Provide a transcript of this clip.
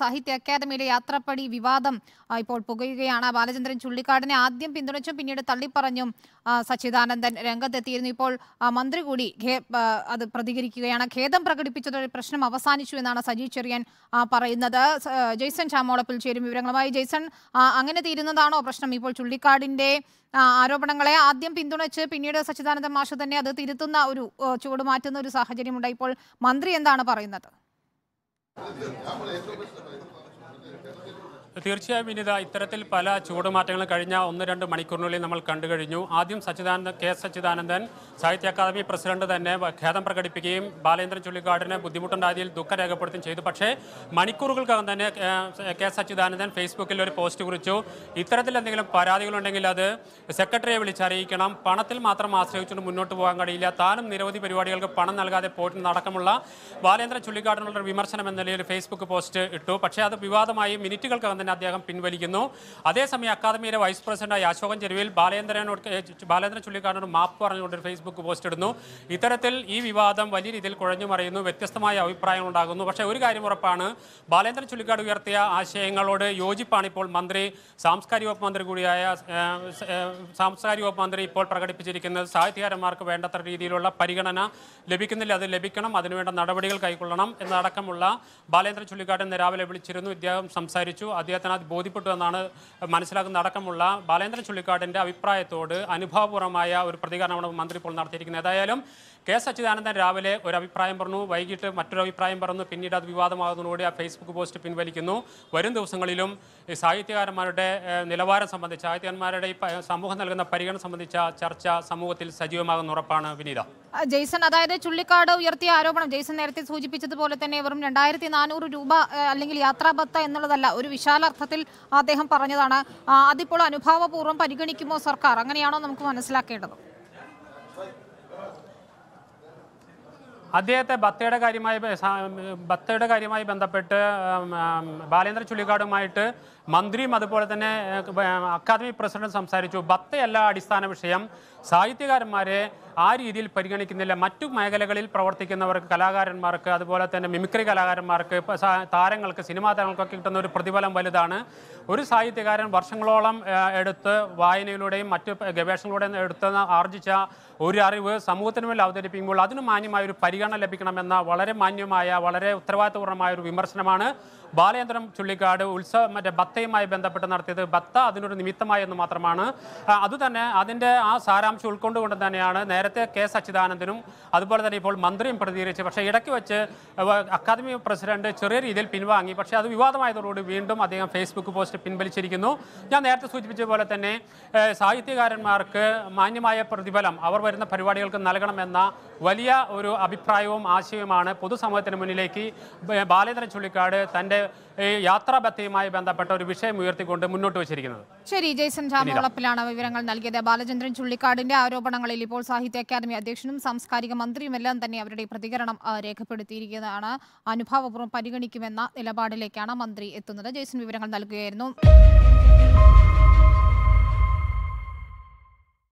സാഹിത്യ അക്കാദമിയിലെ യാത്രപ്പടി വിവാദം ഇപ്പോൾ പുകയുകയാണ് ബാലചന്ദ്രൻ ചുള്ളിക്കാടിനെ ആദ്യം പിന്തുണച്ചും പിന്നീട് തള്ളിപ്പറഞ്ഞും സച്ചിദാനന്ദൻ രംഗത്തെത്തിയിരുന്നു ഇപ്പോൾ മന്ത്രി കൂടി അത് പ്രതികരിക്കുകയാണ് ഖേദം പ്രകടിപ്പിച്ചതോടെ പ്രശ്നം അവസാനിച്ചു എന്നാണ് സജി ചെറിയൻ പറയുന്നത് ജെയ്സൺ ചാമോളപ്പിൽ ചേരും വിവരങ്ങളുമായി ജെയ്സൺ അങ്ങനെ തീരുന്നതാണോ പ്രശ്നം ഇപ്പോൾ ചുള്ളിക്കാടിന്റെ ആരോപണങ്ങളെ ആദ്യം പിന്തുണച്ച് പിന്നീട് സച്ചിദാനന്ദ മാഷ് തന്നെ അത് തിരുത്തുന്ന ഒരു മാറ്റുന്ന ഒരു സാഹചര്യമുണ്ട് ഇപ്പോൾ മന്ത്രി എന്താണ് പറയുന്നത് त्यामुळे തീർച്ചയായും ഇനിത ഇത്തരത്തിൽ പല ചൂടുമാറ്റങ്ങൾ കഴിഞ്ഞ ഒന്ന് രണ്ട് മണിക്കൂറിനുള്ളിൽ നമ്മൾ കണ്ടു കഴിഞ്ഞു ആദ്യം സച്ചിദാനന്ദ കെ സച്ചിദാനന്ദൻ സാഹിത്യ അക്കാദമി പ്രസിഡന്റ് തന്നെ ഖേദം പ്രകടിപ്പിക്കുകയും ബാലേന്ദ്രൻ ചുള്ളിക്കാടിന് ബുദ്ധിമുട്ടുണ്ടായതിൽ ദുഃഖം രേഖപ്പെടുത്തുകയും ചെയ്തു പക്ഷേ മണിക്കൂറുകൾക്കകം തന്നെ കെ സച്ചിദാനന്ദൻ ഫേസ്ബുക്കിൽ ഒരു പോസ്റ്റ് കുറിച്ചു ഇത്തരത്തിൽ എന്തെങ്കിലും പരാതികളുണ്ടെങ്കിൽ അത് സെക്രട്ടറിയെ വിളിച്ചറിയിക്കണം പണത്തിൽ മാത്രം ആശ്രയിച്ചുകൊണ്ട് മുന്നോട്ട് പോകാൻ കഴിയില്ല താനും നിരവധി പരിപാടികൾക്ക് പണം നൽകാതെ പോയിട്ടുണ്ടടക്കമുള്ള ബാലേന്ദ്രൻ ചുള്ളിക്കാടിനുള്ള വിമർശനം എന്ന നിലയിൽ ഫേസ്ബുക്ക് പോസ്റ്റ് ഇട്ടു പക്ഷേ അത് വിവാദമായി മിനിറ്റുകൾക്കകം തന്നെ അദ്ദേഹം പിൻവലിക്കുന്നു അതേസമയം അക്കാദമിയുടെ വൈസ് പ്രസിഡന്റായി അശോകൻ ചെരുവിൽ ബാലേന്ദ്രനോട് ബാലേന്ദ്രൻ ചുള്ളിക്കാരനോട് മാപ്പ് പറഞ്ഞുകൊണ്ട് ഫേസ്ബുക്ക് പോസ്റ്റ് ഇടുന്നു ഇത്തരത്തിൽ ഈ വിവാദം വലിയ രീതിയിൽ കുഴഞ്ഞു മറിയുന്നു വ്യത്യസ്തമായ അഭിപ്രായങ്ങൾ ഉണ്ടാകുന്നു പക്ഷേ ഒരു കാര്യം ഉറപ്പാണ് ബാലേന്ദ്രൻ ചുള്ളിക്കാട് ഉയർത്തിയ ആശയങ്ങളോട് യോജിപ്പാണ് ഇപ്പോൾ മന്ത്രി സാംസ്കാരിക വകുപ്പ് മന്ത്രി കൂടിയായ സാംസ്കാരിക വകുപ്പ് മന്ത്രി ഇപ്പോൾ പ്രകടിപ്പിച്ചിരിക്കുന്നത് സാഹിത്യകാരന്മാർക്ക് വേണ്ടത്ര രീതിയിലുള്ള പരിഗണന ലഭിക്കുന്നില്ല അത് ലഭിക്കണം അതിനുവേണ്ട നടപടികൾ കൈക്കൊള്ളണം എന്നടക്കമുള്ള ബാലേന്ദ്രൻ ചുള്ളിക്കാട് ഇന്ന് രാവിലെ വിളിച്ചിരുന്നു ഇദ്ദേഹം സംസാരിച്ചു അദ്ദേഹം അദ്ദേഹത്തിന് അത് ബോധ്യപ്പെട്ടു എന്നാണ് മനസ്സിലാക്കുന്ന അടക്കമുള്ള ബാലേന്ദ്രൻ ചുള്ളിക്കാടിൻ്റെ അഭിപ്രായത്തോട് അനുഭാവപൂർവമായ ഒരു പ്രതികരണമാണ് മന്ത്രി ഇപ്പോൾ നടത്തിയിരിക്കുന്നത് ഏതായാലും കെ സച്ചിദാനന്ദൻ രാവിലെ ഒരു അഭിപ്രായം പറഞ്ഞു വൈകിട്ട് മറ്റൊരു അഭിപ്രായം പറഞ്ഞു പിന്നീട് അത് വിവാദമാകുന്നതോടെ ആ ഫേസ്ബുക്ക് പോസ്റ്റ് പിൻവലിക്കുന്നു വരും ദിവസങ്ങളിലും ഈ സാഹിത്യകാരന്മാരുടെ നിലവാരം സംബന്ധിച്ച് സാഹിത്യകാരന്മാരുടെ ഈ സമൂഹം നൽകുന്ന പരിഗണന സംബന്ധിച്ച ചർച്ച സമൂഹത്തിൽ സജീവമാകുന്ന ഉറപ്പാണ് വിനീത ജെയ്സൺ അതായത് ചുള്ളിക്കാട് ഉയർത്തിയ ആരോപണം ജെയ്സൺ നേരത്തെ സൂചിപ്പിച്ചതുപോലെ തന്നെ വെറും രണ്ടായിരത്തി നാനൂറ് രൂപ അല്ലെങ്കിൽ യാത്രാബത്ത എന്നുള്ളതല്ല ഒരു വിശാലർത്ഥത്തിൽ അദ്ദേഹം പറഞ്ഞതാണ് അതിപ്പോൾ അനുഭാവപൂർവ്വം പരിഗണിക്കുമോ സർക്കാർ അങ്ങനെയാണോ നമുക്ക് മനസ്സിലാക്കേണ്ടത് അദ്ദേഹത്തെ ബത്തയുടെ കാര്യമായി ബത്തയുടെ കാര്യമായി ബന്ധപ്പെട്ട് ബാലേന്ദ്ര ചുള്ളിക്കാടുമായിട്ട് മന്ത്രിയും അതുപോലെ തന്നെ അക്കാദമി പ്രസിഡന്റ് സംസാരിച്ചു ബത്തയല്ല അടിസ്ഥാന വിഷയം സാഹിത്യകാരന്മാരെ ആ രീതിയിൽ പരിഗണിക്കുന്നില്ല മറ്റു മേഖലകളിൽ പ്രവർത്തിക്കുന്നവർക്ക് കലാകാരന്മാർക്ക് അതുപോലെ തന്നെ മിമിക്രി കലാകാരന്മാർക്ക് താരങ്ങൾക്ക് സിനിമാ താരങ്ങൾക്കൊക്കെ കിട്ടുന്ന ഒരു പ്രതിഫലം വലുതാണ് ഒരു സാഹിത്യകാരൻ വർഷങ്ങളോളം എടുത്ത് വായനയിലൂടെയും മറ്റ് ഗവേഷണങ്ങളിലൂടെയും എടുത്ത് ആർജിച്ച ഒരു അറിവ് സമൂഹത്തിന് വേണ്ടി അവതരിപ്പിക്കുമ്പോൾ അതിന് മാന്യമായ ഒരു പരിഗണന ലഭിക്കണമെന്ന വളരെ മാന്യമായ വളരെ ഉത്തരവാദിത്വപൂർണ്ണമായ ഒരു വിമർശനമാണ് ബാലചന്ദ്രൻ ചുള്ളിക്കാട് ഉത്സവം മറ്റേ ബത്തയുമായി ബന്ധപ്പെട്ട് നടത്തിയത് ബത്ത അതിനൊരു നിമിത്തമായി എന്ന് മാത്രമാണ് അതുതന്നെ അതിൻ്റെ ആ സാരാംശം ഉൾക്കൊണ്ടുകൊണ്ട് തന്നെയാണ് നേരെ നേരത്തെ കെ സച്ചിദാനന്ദനും അതുപോലെ തന്നെ ഇപ്പോൾ മന്ത്രിയും പ്രതികരിച്ച് പക്ഷേ ഇടയ്ക്ക് വെച്ച് അക്കാദമി പ്രസിഡന്റ് ചെറിയ രീതിയിൽ പിൻവാങ്ങി പക്ഷേ അത് വിവാദമായതോടുകൂടി വീണ്ടും അദ്ദേഹം ഫേസ്ബുക്ക് പോസ്റ്റ് പിൻവലിച്ചിരിക്കുന്നു ഞാൻ നേരത്തെ സൂചിപ്പിച്ച പോലെ തന്നെ സാഹിത്യകാരന്മാർക്ക് മാന്യമായ പ്രതിഫലം അവർ വരുന്ന പരിപാടികൾക്ക് നൽകണമെന്ന വലിയ ഒരു അഭിപ്രായവും ആശയവുമാണ് പൊതുസമൂഹത്തിന് മുന്നിലേക്ക് ബാലേന്ദ്രൻ ചുള്ളിക്കാട് തൻ്റെ യാത്രാബദ്ധയുമായി ബന്ധപ്പെട്ട ഒരു വിഷയം ഉയർത്തിക്കൊണ്ട് മുന്നോട്ട് വെച്ചിരിക്കുന്നത് ശരി ജയ്സൻ രാമോളപ്പിലാണ് വിവരങ്ങൾ നൽകിയത് ബാലചന്ദ്രൻ ചുള്ളിക്കാടിന്റെ ആരോപണങ്ങളിൽ ഇപ്പോൾ സാഹിത്യ സാഹിത്യ അക്കാദമി അധ്യക്ഷനും സാംസ്കാരിക മന്ത്രിയുമെല്ലാം തന്നെ അവരുടെ പ്രതികരണം രേഖപ്പെടുത്തിയിരിക്കുന്നതാണ് അനുഭാവപൂർവ്വം പരിഗണിക്കുമെന്ന നിലപാടിലേക്കാണ് മന്ത്രി എത്തുന്നത് ജയ്സൺ വിവരങ്ങൾ നൽകുകയായിരുന്നു